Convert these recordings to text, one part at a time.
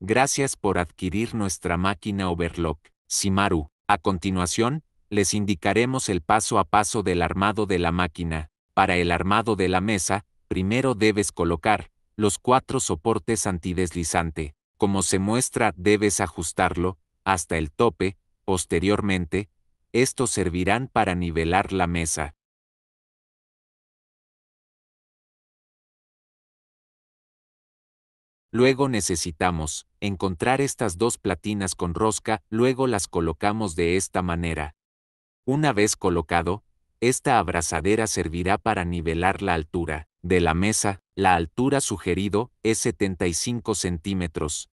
Gracias por adquirir nuestra máquina Overlock, Simaru. A continuación, les indicaremos el paso a paso del armado de la máquina. Para el armado de la mesa, primero debes colocar los cuatro soportes antideslizante. Como se muestra, debes ajustarlo hasta el tope, posteriormente, estos servirán para nivelar la mesa. Luego necesitamos encontrar estas dos platinas con rosca, luego las colocamos de esta manera. Una vez colocado, esta abrazadera servirá para nivelar la altura de la mesa, la altura sugerido es 75 centímetros.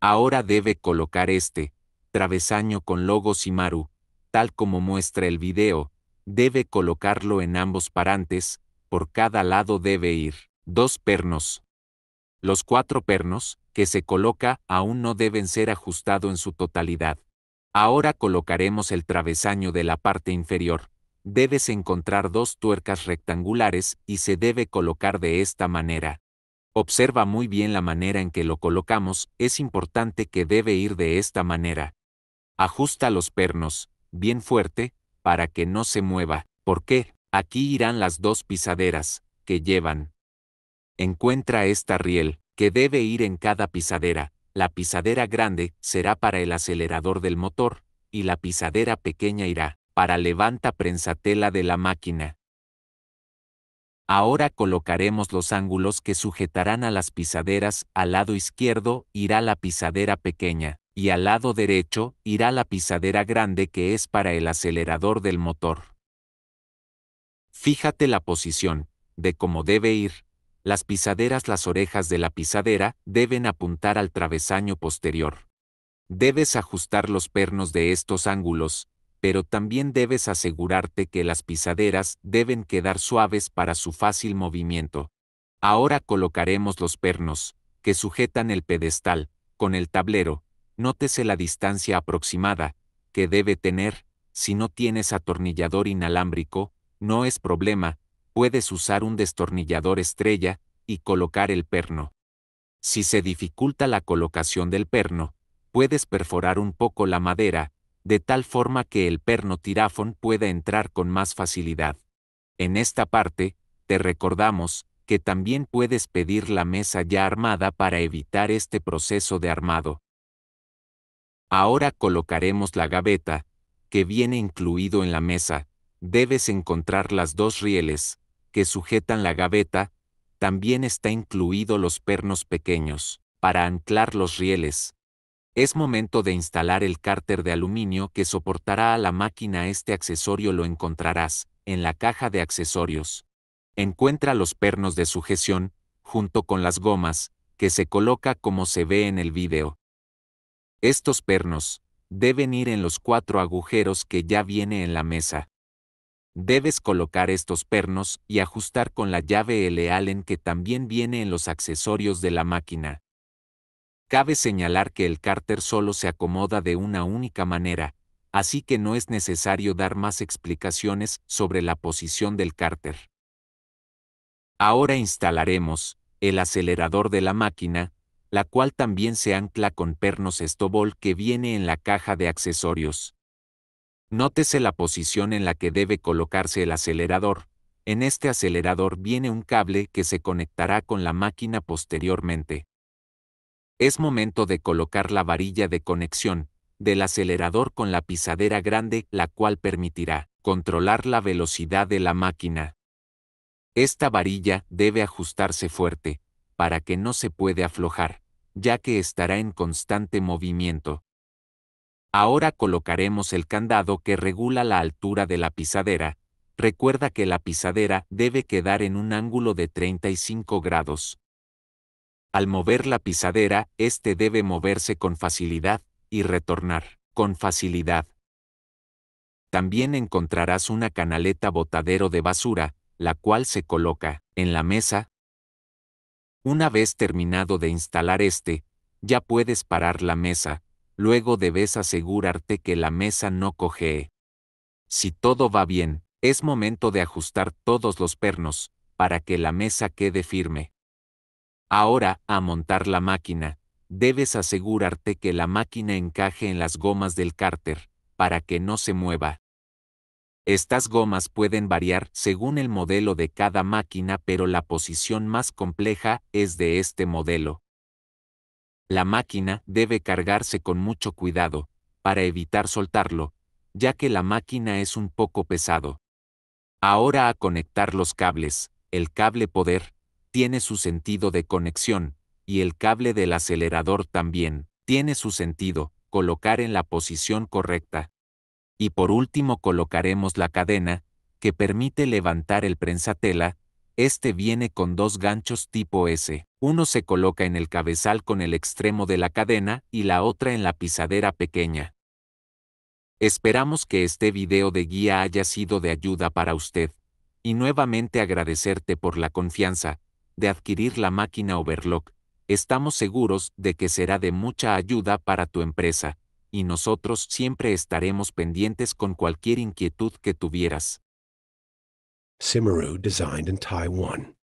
Ahora debe colocar este travesaño con logos y maru, tal como muestra el video, debe colocarlo en ambos parantes, por cada lado debe ir dos pernos. Los cuatro pernos, que se coloca, aún no deben ser ajustado en su totalidad. Ahora colocaremos el travesaño de la parte inferior. Debes encontrar dos tuercas rectangulares y se debe colocar de esta manera. Observa muy bien la manera en que lo colocamos, es importante que debe ir de esta manera. Ajusta los pernos, bien fuerte, para que no se mueva. Porque Aquí irán las dos pisaderas, que llevan. Encuentra esta riel, que debe ir en cada pisadera. La pisadera grande será para el acelerador del motor, y la pisadera pequeña irá para levanta prensatela de la máquina. Ahora colocaremos los ángulos que sujetarán a las pisaderas, al lado izquierdo irá la pisadera pequeña, y al lado derecho irá la pisadera grande que es para el acelerador del motor. Fíjate la posición, de cómo debe ir, las pisaderas Las orejas de la pisadera deben apuntar al travesaño posterior. Debes ajustar los pernos de estos ángulos, pero también debes asegurarte que las pisaderas deben quedar suaves para su fácil movimiento. Ahora colocaremos los pernos, que sujetan el pedestal, con el tablero. Nótese la distancia aproximada, que debe tener, si no tienes atornillador inalámbrico, no es problema, puedes usar un destornillador estrella y colocar el perno. Si se dificulta la colocación del perno, puedes perforar un poco la madera, de tal forma que el perno tirafón pueda entrar con más facilidad. En esta parte, te recordamos que también puedes pedir la mesa ya armada para evitar este proceso de armado. Ahora colocaremos la gaveta, que viene incluido en la mesa, debes encontrar las dos rieles, que sujetan la gaveta, también está incluido los pernos pequeños, para anclar los rieles. Es momento de instalar el cárter de aluminio que soportará a la máquina este accesorio lo encontrarás, en la caja de accesorios. Encuentra los pernos de sujeción, junto con las gomas, que se coloca como se ve en el vídeo. Estos pernos, deben ir en los cuatro agujeros que ya viene en la mesa. Debes colocar estos pernos y ajustar con la llave L Allen que también viene en los accesorios de la máquina. Cabe señalar que el cárter solo se acomoda de una única manera, así que no es necesario dar más explicaciones sobre la posición del cárter. Ahora instalaremos el acelerador de la máquina, la cual también se ancla con pernos estobol que viene en la caja de accesorios. Nótese la posición en la que debe colocarse el acelerador. En este acelerador viene un cable que se conectará con la máquina posteriormente. Es momento de colocar la varilla de conexión del acelerador con la pisadera grande, la cual permitirá controlar la velocidad de la máquina. Esta varilla debe ajustarse fuerte, para que no se puede aflojar, ya que estará en constante movimiento. Ahora colocaremos el candado que regula la altura de la pisadera. Recuerda que la pisadera debe quedar en un ángulo de 35 grados. Al mover la pisadera, este debe moverse con facilidad y retornar con facilidad. También encontrarás una canaleta botadero de basura, la cual se coloca en la mesa. Una vez terminado de instalar este, ya puedes parar la mesa luego debes asegurarte que la mesa no cojee. Si todo va bien, es momento de ajustar todos los pernos, para que la mesa quede firme. Ahora, a montar la máquina, debes asegurarte que la máquina encaje en las gomas del cárter, para que no se mueva. Estas gomas pueden variar según el modelo de cada máquina, pero la posición más compleja es de este modelo. La máquina debe cargarse con mucho cuidado, para evitar soltarlo, ya que la máquina es un poco pesado. Ahora a conectar los cables, el cable poder, tiene su sentido de conexión, y el cable del acelerador también, tiene su sentido, colocar en la posición correcta. Y por último colocaremos la cadena, que permite levantar el prensatela, este viene con dos ganchos tipo S. Uno se coloca en el cabezal con el extremo de la cadena y la otra en la pisadera pequeña. Esperamos que este video de guía haya sido de ayuda para usted. Y nuevamente agradecerte por la confianza de adquirir la máquina Overlock. Estamos seguros de que será de mucha ayuda para tu empresa, y nosotros siempre estaremos pendientes con cualquier inquietud que tuvieras. Simaru designed in Taiwan.